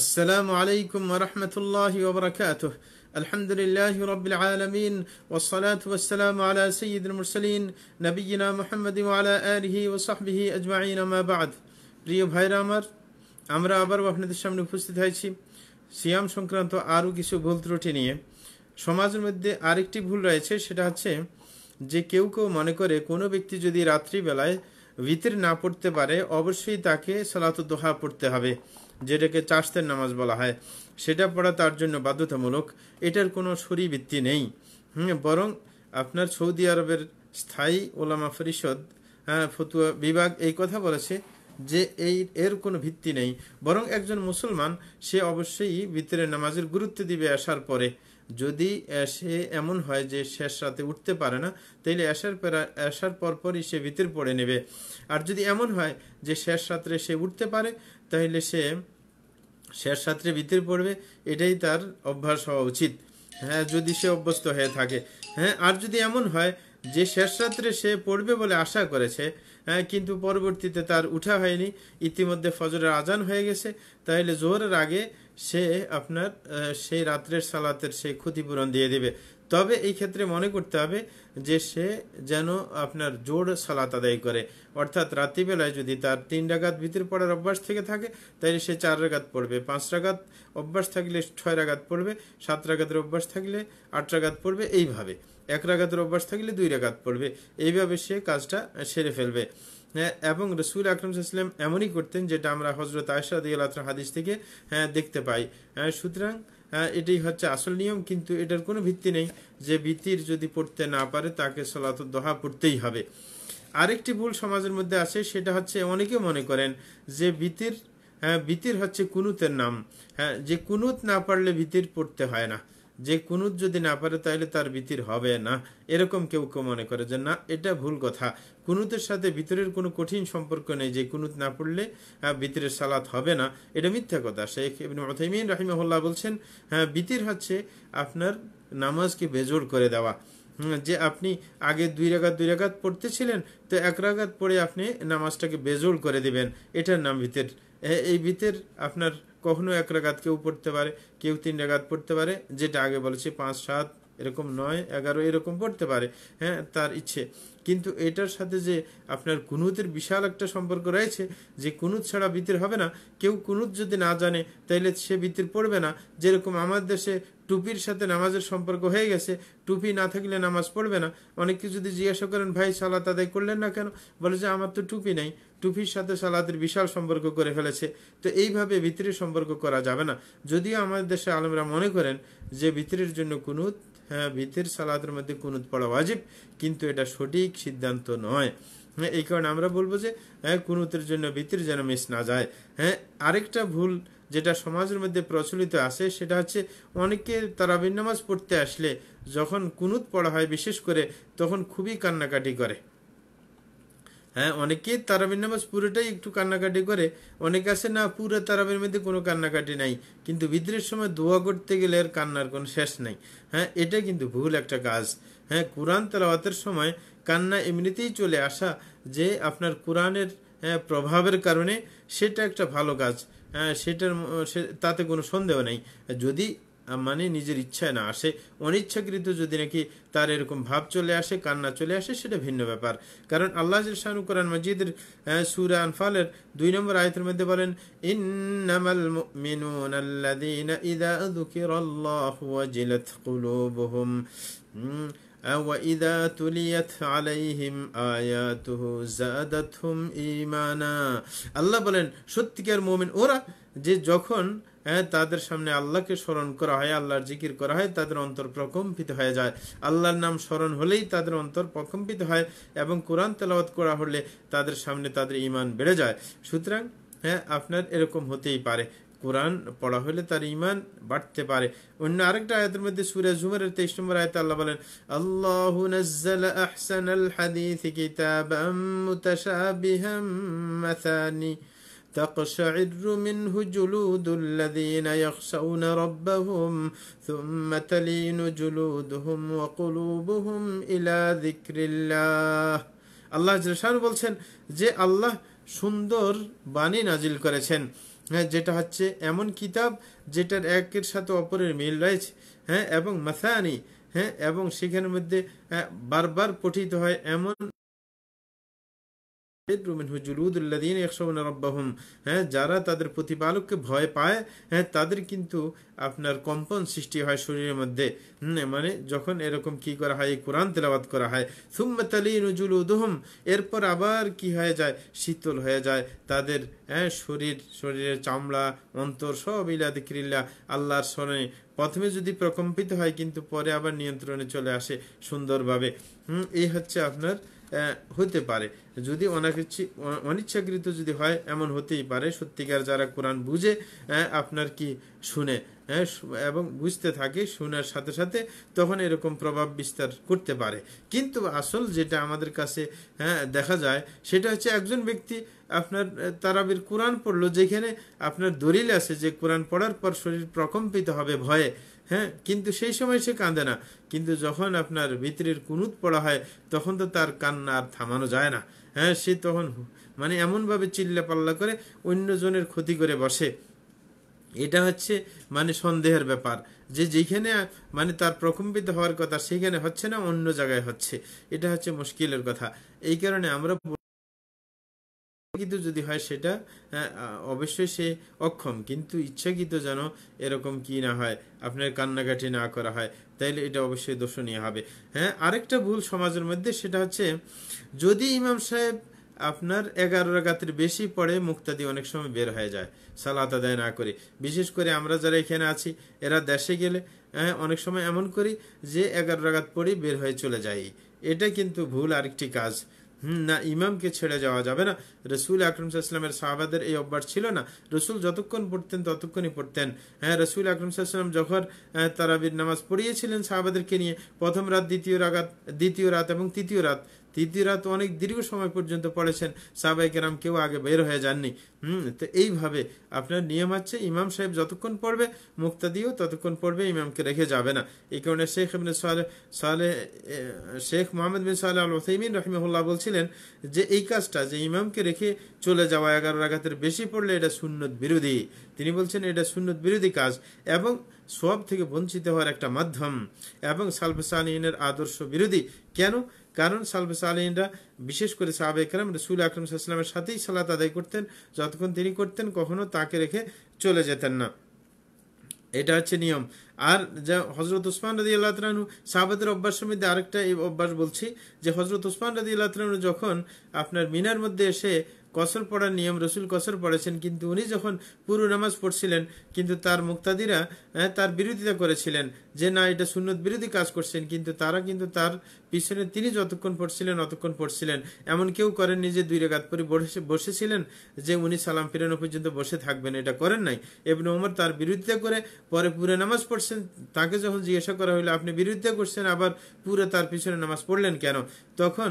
আসসালামু আলাইকুম রহমতুল্লাহ ওবরাকাত আলহামদুলিল্লাহ রবিল আলমিন ওসলাত ওসালাম আলা সঈদ মুরসলিন নবীনা মোহাম্মদ আলা আলহি ওসাহবিহি আজমাইন আমাবাদ প্রিয় ভাইরা আমার আমরা আবারও আপনাদের সামনে উপস্থিত হয়েছি সিয়াম সংক্রান্ত আরও কিছু ভুল ত্রুটি নিয়ে সমাজের মধ্যে আরেকটি ভুল রয়েছে সেটা হচ্ছে যে কেউ কেউ মনে করে কোনো ব্যক্তি যদি রাত্রিবেলায় ভিতরে না পড়তে পারে অবশ্যই তাকে সালাত দোহা পড়তে হবে যেটাকে চাষতের নামাজ বলা হয় সেটা পড়া তার জন্য বাধ্যতামূলক এটার কোনো ভিত্তি নেই হুম বরং আপনার সৌদি আরবের স্থায়ী ওলামা পরিষদ হ্যাঁ ফতুয়া বিভাগ এই কথা বলেছে যে এই এর কোনো ভিত্তি নেই বরং একজন মুসলমান সে অবশ্যই ভিতরে নামাজের গুরুত্ব দিবে আসার পরে যদি সে এমন হয় যে শেষ রাতে উঠতে পারে না তাইলে আসার পর আসার পরপরই সে ভিতর পড়ে নেবে আর যদি এমন হয় যে শেষ রাত্রে সে উঠতে পারে তাহলে সে শেষ রাত্রে ভিতর পড়বে এটাই তার অভ্যাস হওয়া উচিত হ্যাঁ যদি সে অভ্যস্ত হয়ে থাকে হ্যাঁ আর যদি এমন হয় যে শেষ রাত্রে সে পড়বে বলে আশা করেছে হ্যাঁ, কিন্তু পরবর্তীতে তার উঠা হয়নি ইতিমধ্যে ফজরের আজান হয়ে গেছে তাহলে জোহরের আগে সে আপনার সেই রাত্রের সালাতের সেই ক্ষতিপূরণ দিয়ে দেবে তবে এই ক্ষেত্রে মনে করতে হবে যে সে যেন আপনার জোর সালাত আদায় করে অর্থাৎ রাত্রিবেলায় যদি তার তিন রাগাত ভিতর পড়ার অভ্যাস থেকে থাকে তাহলে সে চার রাগাত পড়বে পাঁচ রাগাত অভ্যাস থাকলে ছয় রাগাত পড়বে সাত রাগাতের অভ্যাস থাকলে আট রাগাত পড়বে এইভাবে এক রাগাতের অভ্যাস থাকলে দুই রাগাত পড়বে এইভাবে সে কাজটা সেরে ফেলবে হ্যাঁ, এবং রসুল আকরম সাল্লাম এমনই করতেন যেটা আমরা হজরত আয়সাদ হাদিস থেকে হ্যাঁ, দেখতে পাই হ্যাঁ, সুতরাং এটাই হচ্ছে আসল নিয়ম কিন্তু এটার কোনো ভিত্তি নেই যে ভিত্তির যদি পড়তে না পারে তাকে সলাত দোহা পড়তেই হবে আরেকটি ভুল সমাজের মধ্যে আছে সেটা হচ্ছে অনেকে মনে করেন যে ভিতির হ্যাঁ ভিতির হচ্ছে কুনুতের নাম হ্যাঁ যে কুনুত না পারলে ভিতির পড়তে হয় না যে কুনুত যদি না পারে তাহলে তার বিতির হবে না এরকম কেউ কেউ মনে করে যে না এটা ভুল কথা কুনুতের সাথে ভিতরের কোনো কঠিন সম্পর্ক নেই যে কুনুত না পড়লে ভিতরের সালাত হবে না এটা মিথ্যা কথা শেখ অথাইমিন রাহিমহল্লা বলছেন হ্যাঁ বিতির হচ্ছে আপনার নামাজকে বেজোড় করে দেওয়া যে আপনি আগে দুই রাগাত দুই রাগাত পড়তেছিলেন তো এক রাগাত পড়ে আপনি নামাজটাকে বেজোড় করে দিবেন এটার নাম ভিতের এই ভিতের আপনার কখনো এক রেগাত কেউ পড়তে পারে কেউ তিন রাকাত পড়তে পারে যেটা আগে বলেছি পাঁচ সাত এরকম নয় এগারো এরকম পড়তে পারে হ্যাঁ তার ইচ্ছে কিন্তু এটার সাথে যে আপনার কুনুতের বিশাল একটা সম্পর্ক রয়েছে যে কুনুত ছাড়া বিতির হবে না কেউ কুনুত যদি না জানে তাইলে সে বিতির পড়বে না যেরকম আমার দেশে টুপির সাথে নামাজের সম্পর্ক হয়ে গেছে টুপি না থাকলে নামাজ পড়বে না অনেকে যদি জিজ্ঞাসা করেন ভাই সালাত আদায় করলেন না কেন বলে যে আমার তো টুপি নাই টুপির সাথে সালাতের বিশাল সম্পর্ক করে ফেলেছে তো এইভাবে ভিতরের সম্পর্ক করা যাবে না যদিও আমাদের দেশে আলমরা মনে করেন যে ভিতরের জন্য কুনুত হ্যাঁ, ভিতের সালাতের মধ্যে কুনুত পড়া ওয়াজিব কিন্তু এটা সঠিক সিদ্ধান্ত নয় হ্যাঁ এই কারণে আমরা বলবো যে হ্যাঁ কুনুতের জন্য ভিতির যেন মিস না যায় হ্যাঁ আরেকটা ভুল যেটা সমাজের মধ্যে প্রচলিত আছে সেটা হচ্ছে অনেকে তারা নামাজ পড়তে আসলে যখন কুনুত পড়া হয় বিশেষ করে তখন খুবই কান্নাকাটি করে হ্যাঁ অনেকে তারাবির নামাজ পুরোটাই একটু কান্নাকাটি করে অনেকে আছে না পুরো তারাবির মধ্যে কোনো কান্নাকাটি নাই কিন্তু বিদ্রের সময় দোয়া করতে গেলে আর কান্নার কোনো শেষ নাই হ্যাঁ এটা কিন্তু ভুল একটা কাজ হ্যাঁ কোরআন তেলাওয়াতের সময় কান্না এমনিতেই চলে আসা যে আপনার কোরআনের হ্যাঁ, প্রভাবের কারণে সেটা একটা ভালো কাজ হ্যাঁ সেটার তাতে কোনো সন্দেহ নেই যদি মানে নিজের ইচ্ছায় না আসে অনিচ্ছাকৃত যদি নাকি তার এরকম ভাব চলে আসে কান্না চলে আসে সেটা ভিন্ন ব্যাপার কারণ আল্লাহ শাহরু কোরআন মজিদের সুরা আনফালের দুই নম্বর আয়তের মধ্যে বলেন আল্লাহ বলেন সত্যিকার মুমিন ওরা যে যখন হ্যাঁ তাদের সামনে আল্লাহকে স্মরণ করা হয় আল্লাহর জিকির করা হয় তাদের অন্তর প্রকম্পিত হয়ে যায় আল্লাহর নাম স্মরণ হলেই তাদের অন্তর প্রকম্পিত হয় এবং কোরআন তেলাওয়াত করা হলে তাদের সামনে তাদের ইমান বেড়ে যায় সুতরাং হ্যাঁ আপনার এরকম হতেই পারে কোরআন পড়া হলে তার ইমান বাড়তে পারে অন্য আরেকটা আয়তের মধ্যে সুরে জুমারের তেইশ নম্বর আয়ত আল্লাহ বলেন আল্লাহ نزل تقشعر منه جلود الذين يخشون ربهم ثم تلين جلودهم وقلوبهم إلى ذكر الله আল্লাহ জেসার বলছেন যে আল্লাহ সুন্দর বাণী নাজিল করেছেন হ্যাঁ যেটা হচ্ছে এমন কিতাব যেটার একের সাথে অপরের মিল রয়েছে হ্যাঁ এবং মাসানি হ্যাঁ এবং সেখানের মধ্যে হ্যাঁ, বারবার পঠিত হয় এমন হ্যাঁ যারা তাদের প্রতিপালককে ভয় পায় হ্যাঁ তাদের কিন্তু আপনার কম্পন সৃষ্টি হয় শরীরের মধ্যে মানে যখন এরকম কি করা হয় কোরআন তেলাবাদ করা হয় উদহম এরপর আবার কি হয়ে যায় শীতল হয়ে যায় তাদের হ্যাঁ শরীর শরীরের চামড়া অন্তর সব ইলাদি ক্রিল্লা আল্লাহর স্মরণে প্রথমে যদি প্রকম্পিত হয় কিন্তু পরে আবার নিয়ন্ত্রণে চলে আসে সুন্দরভাবে হুম এই হচ্ছে আপনার হতে পারে যদি অনিচ্ছাকৃত যদি হয় এমন হতেই পারে সত্যিকার যারা কোরআন বুঝে আপনার কি শুনে এবং বুঝতে থাকে শোনার সাথে সাথে তখন এরকম প্রভাব বিস্তার করতে পারে কিন্তু আসল যেটা আমাদের কাছে হ্যাঁ দেখা যায় সেটা হচ্ছে একজন ব্যক্তি আপনার তারাবির কোরআন পড়লো যেখানে আপনার দলিল আছে যে কোরআন পড়ার পর শরীর প্রকম্পিত হবে ভয়ে হ্যাঁ কিন্তু সেই সময় সে কাঁদে না কিন্তু যখন আপনার ভিতরের কুনুত পড়া হয় তখন তো তার কান্না আর থামানো যায় না হ্যাঁ সে তখন মানে এমনভাবে চিল্লা পাল্লা করে অন্যজনের ক্ষতি করে বসে এটা হচ্ছে মানে সন্দেহের ব্যাপার যে যেখানে মানে তার প্রকম্পিত হওয়ার কথা সেখানে হচ্ছে না অন্য জায়গায় হচ্ছে এটা হচ্ছে মুশকিলের কথা এই কারণে আমরা কিন্তু যদি হয় সেটা অবশ্যই সে অক্ষম কিন্তু ইচ্ছাকৃত যেন এরকম কি না হয় আপনার কান্নাকাটি না করা হয় তাইলে এটা অবশ্যই দোষণীয় হবে হ্যাঁ আরেকটা ভুল সমাজের মধ্যে সেটা হচ্ছে যদি ইমাম সাহেব আপনার এগারো রাগাতের বেশি পড়ে মুক্তাদি অনেক সময় বের হয়ে যায় সালাত আদায় না করে বিশেষ করে আমরা যারা এখানে আছি এরা দেশে গেলে হ্যাঁ, অনেক সময় এমন করি যে এগারো রাগাত পড়ে বের হয়ে চলে যাই এটা কিন্তু ভুল আরেকটি কাজ না ইমামকে ছেড়ে যাওয়া যাবে না রসুল আকরম সাল্লামের সাহাবাদের এই অভ্যাস ছিল না রসুল যতক্ষণ পড়তেন ততক্ষণই পড়তেন হ্যাঁ রসুল আকরম সাল্লাম যখন তারাবির নামাজ পড়িয়েছিলেন সাহাবাদেরকে নিয়ে প্রথম রাত দ্বিতীয় রাগাত দ্বিতীয় রাত এবং তৃতীয় রাত তৃতীয়রা তো অনেক দীর্ঘ সময় পর্যন্ত পড়েছেন সাবাইকে নাম কেউ আগে বের হয়ে যাননি হুম তো এইভাবে আপনার নিয়ম আছে ইমাম সাহেব যতক্ষণ পড়বে মুক্তাদিও ততক্ষণ পড়বে ইমামকে রেখে যাবে না এই কারণে শেখ ইবিন সালে শেখ মোহাম্মদ বিন সাল্লাহ আল ওসাইমিন রহিমহুল্লাহ বলছিলেন যে এই কাজটা যে ইমামকে রেখে চলে যাওয়া এগারো রাগাতের বেশি পড়লে এটা সুন্নত বিরোধী তিনি বলছেন এটা সুন্নত বিরোধী কাজ এবং সব থেকে বঞ্চিত হওয়ার একটা মাধ্যম এবং সালফেসানিনের আদর্শ বিরোধী কেন কারণ সালফে সালিনরা বিশেষ করে সাহাব একরাম রসুল আকরম সাল্লামের সাথেই সালাত আদায় করতেন যতক্ষণ তিনি করতেন কখনো তাকে রেখে চলে যেতেন না এটা হচ্ছে নিয়ম আর যা হজরত উসমান রদি আল্লাহ তালু সাহাবাদের অভ্যাস মধ্যে আরেকটা অভ্যাস বলছি যে হজরত উসমান রদি আল্লাহ তালু যখন আপনার মিনার মধ্যে এসে কসর পড়ার নিয়ম রসুল কসর পড়েছেন কিন্তু উনি যখন পুরো নামাজ পড়ছিলেন কিন্তু তার মুক্তাদিরা তার বিরোধিতা করেছিলেন যে না এটা সুন্নত বিরোধী কাজ করছেন কিন্তু তারা কিন্তু তার পিছনে তিনি যতক্ষণ পড়ছিলেন অতক্ষণ পড়ছিলেন এমন কেউ করেননি যে দুই রেগাত পরে বসেছিলেন যে উনি সালাম ফিরানো পর্যন্ত বসে থাকবেন এটা করেন নাই এবং ওমর তার বিরোধিতা করে পরে পুরো নামাজ পড়ছেন তাকে যখন জিজ্ঞাসা করা হলো আপনি বিরোধিতা করছেন আবার পুরো তার পিছনে নামাজ পড়লেন কেন তখন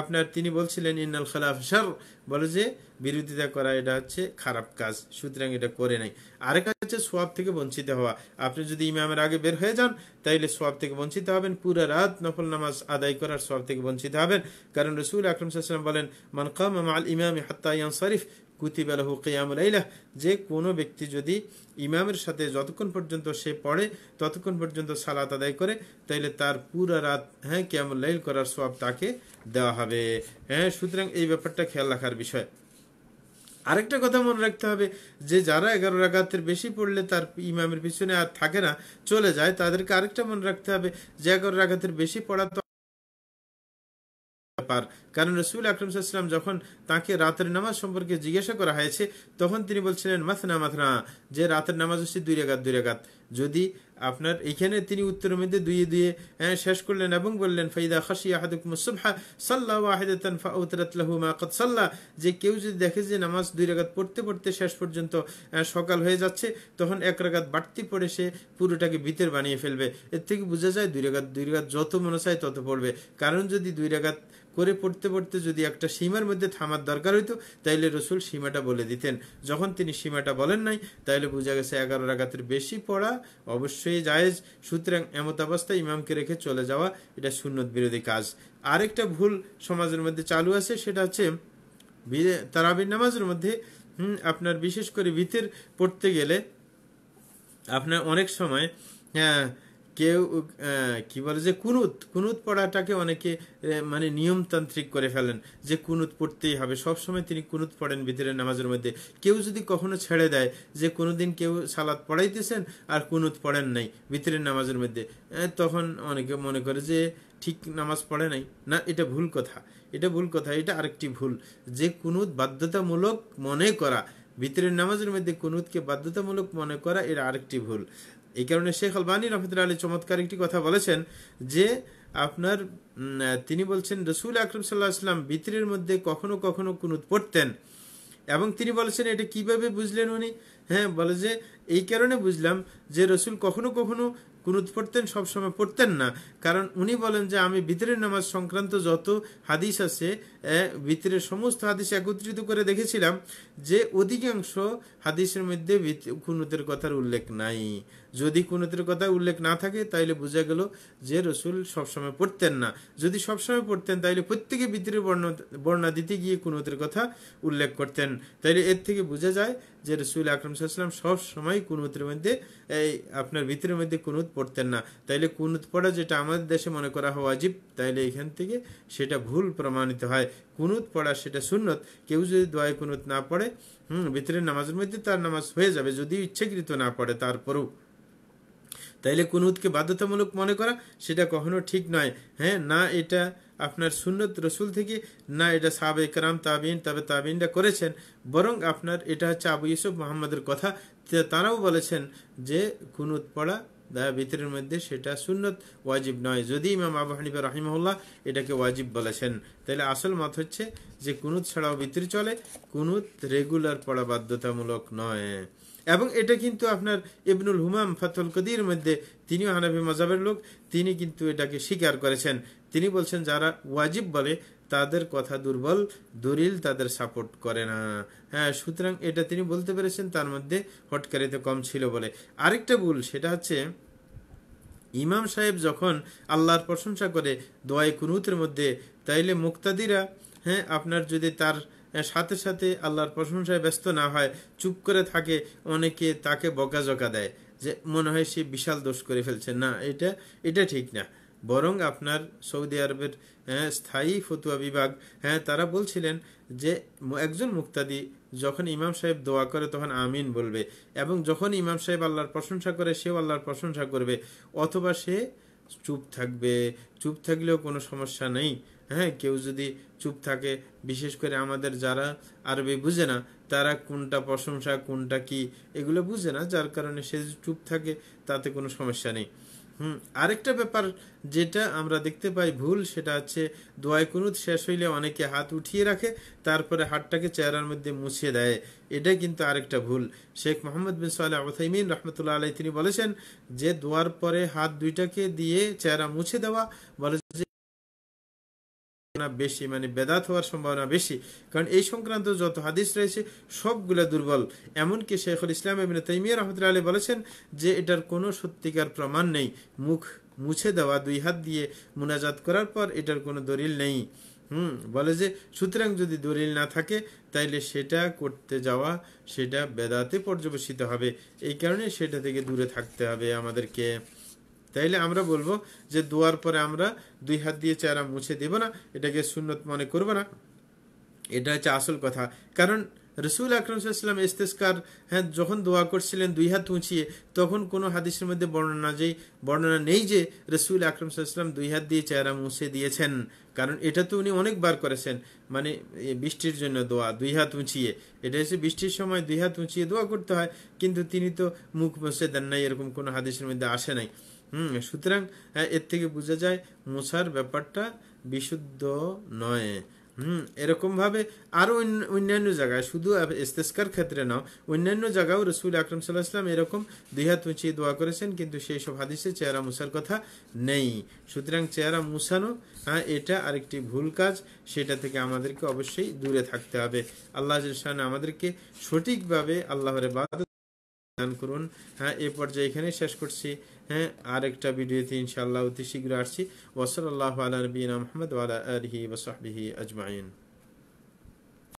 আপনার তিনি বলছিলেন ইন্নাল খালাফ সার বলে যে বিরোধিতা করা এটা হচ্ছে খারাপ কাজ সুতরাং এটা করে নাই আরেক হচ্ছে সোয়াব থেকে বঞ্চিত হওয়া আপনি যদি ইমামের আগে বের হয়ে যান তাইলে সোয়াব থেকে বঞ্চিত হবেন পুরো রাত নফল নামাজ আদায় করার সোয়াব থেকে বঞ্চিত হবেন কারণ রসুল আকরম সাল্লাম বলেন মান কাম আল ইমাম হাত্তাইয়ান শরীফ যে কোনো ব্যক্তি যদি ইমামের সাথে যতক্ষণ পর্যন্ত সে পড়ে ততক্ষণ পর্যন্ত সালাত আদায় করে তাইলে তার পুরা রাত হ্যাঁ লাইল করার সব তাকে দেওয়া হবে হ্যাঁ সুতরাং এই ব্যাপারটা খেয়াল রাখার বিষয় আরেকটা কথা মনে রাখতে হবে যে যারা এগারো রাগাতের বেশি পড়লে তার ইমামের পিছনে আর থাকে না চলে যায় তাদেরকে আরেকটা মনে রাখতে হবে যে এগারো রাগাতের বেশি পড়া তো ব্যাপার কারণ রসুল আকরমসাল্লাম যখন তাকে রাতের নামাজ সম্পর্কে জিজ্ঞাসা করা হয়েছে তখন তিনি বলছিলেন মাথনা মাথনা যে রাতের নামাজ হচ্ছে দুই রেগাত দুই রেগাত যদি আপনার এখানে তিনি উত্তর মধ্যে দুইয়ে দুয়ে শেষ করলেন এবং বললেন ফাইদা খাসি আহাদুক মুসুফা সাল্লাহ ওয়াহেদান ফাউতরাতলাহু সাল্লাহ যে কেউ যদি দেখে যে নামাজ দুই রেগাত পড়তে পড়তে শেষ পর্যন্ত সকাল হয়ে যাচ্ছে তখন এক রেগাত বাড়তি পড়ে সে পুরোটাকে ভিতর বানিয়ে ফেলবে এর থেকে বোঝা যায় দুই রেগাত দুই রেগাত যত মনে চায় তত পড়বে কারণ যদি দুই রেগাত করে পড়তে পড়তে যদি একটা সীমার মধ্যে থামার দরকার হইতো তাইলে রসুল সীমাটা বলে দিতেন যখন তিনি সীমাটা বলেন নাই তাইলে বোঝা গেছে এগারো রাগাতের বেশি পড়া অবশ্যই জায়েজ সুতরাং এমত অবস্থায় ইমামকে রেখে চলে যাওয়া এটা সুন্নত বিরোধী কাজ আরেকটা ভুল সমাজের মধ্যে চালু আছে সেটা হচ্ছে তারাবির নামাজের মধ্যে আপনার বিশেষ করে ভিতের পড়তে গেলে আপনার অনেক সময় হ্যাঁ কেউ কি বলে যে কুনুত কুনুত পড়াটাকে অনেকে মানে নিয়মতান্ত্রিক করে ফেলেন যে কুনুত পড়তেই হবে সবসময় তিনি কুনুত পড়েন ভিতরে নামাজের মধ্যে কেউ যদি কখনো ছেড়ে দেয় যে কোনোদিন কেউ সালাদ পড়াইতেছেন আর কুনুত পড়েন নাই ভিতরের নামাজের মধ্যে তখন অনেকে মনে করে যে ঠিক নামাজ পড়ে নাই না এটা ভুল কথা এটা ভুল কথা এটা আরেকটি ভুল যে কুনুত বাধ্যতামূলক মনে করা ভিতরের নামাজের মধ্যে কুনুতকে বাধ্যতামূলক মনে করা এর আরেকটি ভুল এই কারণে শেখ আলবানী রহমতুল আলী চমৎকার একটি কথা বলেছেন যে আপনার তিনি বলছেন রসুল আকরম সাল্লাহ আসলাম বিতরের মধ্যে কখনো কখনো কুনুত পড়তেন এবং তিনি বলেছেন এটা কিভাবে বুঝলেন উনি হ্যাঁ বলে যে এই কারণে বুঝলাম যে রসুল কখনো কখনো কুনুত পড়তেন সবসময় পড়তেন না কারণ উনি বলেন যে আমি বিতরের নামাজ সংক্রান্ত যত হাদিস আছে ভিতরের সমস্ত হাদিস একত্রিত করে দেখেছিলাম যে অধিকাংশ হাদিসের মধ্যে কুনুতের কথার উল্লেখ নাই যদি কুনুতের কথা উল্লেখ না থাকে তাইলে বোঝা গেল যে রসুল সবসময় পড়তেন না যদি সবসময় পড়তেন তাইলে প্রত্যেকে বিদ্রের বর্ণ বর্ণা দিতে গিয়ে কুনুতের কথা উল্লেখ করতেন তাইলে এর থেকে বোঝা যায় যে রসুল আকরম সাল্লাম সবসময় সময় কুনুতের মধ্যে এই আপনার ভিতরের মধ্যে কুনুত পড়তেন না তাইলে কুনুত পড়া যেটা আমাদের দেশে মনে করা হওয়া আজীব তাইলে এখান থেকে সেটা ভুল প্রমাণিত হয় কুনুত পড়া সেটা শূন্যত কেউ যদি দোয়ায় কুনুত না পড়ে হুম ভিতরের নামাজের মধ্যে তার নামাজ হয়ে যাবে যদি ইচ্ছাকৃত না পড়ে তারপরেও তাইলে কুনুদকে বাধ্যতামূলক মনে করা সেটা কখনো ঠিক নয় হ্যাঁ না এটা আপনার সুন্নত রসুল থেকে না এটা সাহাব একরাম তাবিন তবে তাবিনটা করেছেন বরং আপনার এটা হচ্ছে আবু ইউসুফ মোহাম্মদের কথা তারাও বলেছেন যে কুনুত পড়া দয়া ভিতরের মধ্যে সেটা সুন্নত ওয়াজিব নয় যদি ইমাম আবু হানিফা রাহিমহল্লা এটাকে ওয়াজিব বলেছেন তাহলে আসল মত হচ্ছে যে কুনুত ছাড়াও ভিতরে চলে কুনুত রেগুলার পড়া বাধ্যতামূলক নয় এবং এটা কিন্তু আপনার ইবনুল হুমাম ফাতুল কদির মধ্যে তিনিও হানাফি মজাবের লোক তিনি কিন্তু এটাকে স্বীকার করেছেন তিনি বলছেন যারা ওয়াজিব বলে তাদের কথা দুর্বল দলিল তাদের সাপোর্ট করে না হ্যাঁ সুতরাং এটা তিনি বলতে পেরেছেন তার মধ্যে হটকারিতে কম ছিল বলে আরেকটা ভুল সেটা হচ্ছে ইমাম সাহেব যখন আল্লাহর প্রশংসা করে দোয়াই কুনুতের মধ্যে তাইলে মুক্তাদিরা হ্যাঁ আপনার যদি তার সাথে সাথে আল্লাহর প্রশংসায় ব্যস্ত না হয় চুপ করে থাকে অনেকে তাকে বকাঝকা দেয় যে মনে হয় সে বিশাল দোষ করে ফেলছে না এটা এটা ঠিক না বরং আপনার সৌদি আরবের হ্যাঁ, স্থায়ী ফতুয়া বিভাগ হ্যাঁ তারা বলছিলেন যে একজন মুক্তাদি যখন ইমাম সাহেব দোয়া করে তখন আমিন বলবে এবং যখন ইমাম সাহেব আল্লাহর প্রশংসা করে সেও আল্লাহর প্রশংসা করবে অথবা সে চুপ থাকবে চুপ থাকলেও কোনো সমস্যা নেই হ্যাঁ কেউ যদি চুপ থাকে বিশেষ করে আমাদের যারা আরবি বুঝে না তারা কোনটা প্রশংসা কোনটা কি এগুলো বুঝে না যার কারণে সে চুপ থাকে তাতে কোনো সমস্যা নেই হুম আরেকটা ব্যাপার যেটা আমরা দেখতে পাই ভুল সেটা হচ্ছে দোয়াই কুনুদ শেষ হইলে অনেকে হাত উঠিয়ে রাখে তারপরে হাতটাকে চেহারার মধ্যে মুছে দেয় এটা কিন্তু আরেকটা ভুল শেখ মোহাম্মদ বিন সাল ওথাইমিন রহমতুল্লাহ আলাই তিনি বলেছেন যে দোয়ার পরে হাত দুইটাকে দিয়ে চেহারা মুছে দেওয়া বলে বেশি মানে বেদাত হওয়ার সম্ভাবনা বেশি কারণ এই সংক্রান্ত যত হাদিস রয়েছে সবগুলা দুর্বল এমনকি শেখুল ইসলাম এমনি তাইমিয়া রহমতুল্লাহ আলী বলেছেন যে এটার কোনো সত্যিকার প্রমাণ নেই মুখ মুছে দেওয়া দুই হাত দিয়ে মুনাজাত করার পর এটার কোনো দলিল নেই হুম বলে যে সুতরাং যদি দলিল না থাকে তাইলে সেটা করতে যাওয়া সেটা বেদাতে পর্যবেসিত হবে এই কারণে সেটা থেকে দূরে থাকতে হবে আমাদেরকে তাইলে আমরা বলবো যে দোয়ার পরে আমরা দুই হাত দিয়ে চেহারা মুছে দেব না এটাকে সুন্নত মনে করব না এটা হচ্ছে আসল কথা কারণ রসুল আকরমসাল্লাম ইস্তেস্কার হ্যাঁ যখন দোয়া করছিলেন দুই হাত উঁচিয়ে তখন কোনো হাদিসের মধ্যে বর্ণনা যে বর্ণনা নেই যে রসুল আকরমসাল্লাম দুই হাত দিয়ে চেহারা মুছে দিয়েছেন কারণ এটা তো উনি অনেকবার করেছেন মানে বৃষ্টির জন্য দোয়া দুই হাত উঁচিয়ে এটা হচ্ছে বৃষ্টির সময় দুই হাত উঁচিয়ে দোয়া করতে হয় কিন্তু তিনি তো মুখ মুছে দেন নাই এরকম কোনো হাদিসের মধ্যে আসে নাই হুম সুতরাং এর থেকে বোঝা যায় মোছার ব্যাপারটা বিশুদ্ধ নয় হুম এরকমভাবে আরও অন্যান্য জায়গায় শুধু ইস্তেস্কার ক্ষেত্রে নাও অন্যান্য জায়গাও রসুল আকরম সাল্লাহ এরকম দুই হাত উঁচিয়ে দোয়া করেছেন কিন্তু সেই সব হাদিসে চেহারা মুসার কথা নেই সুতরাং চেহারা মুসানো হ্যাঁ এটা আরেকটি ভুল কাজ সেটা থেকে আমাদেরকে অবশ্যই দূরে থাকতে হবে আল্লাহ শাহান আমাদেরকে সঠিকভাবে আল্লাহরে বাদ দান করুন হ্যাঁ এ পর্যায়ে এখানে শেষ করছি ہاں آر ایک ویڈیو تھی ان شاء اللہ شیگر وصلی اللہ علیہ محمد والا اجمائین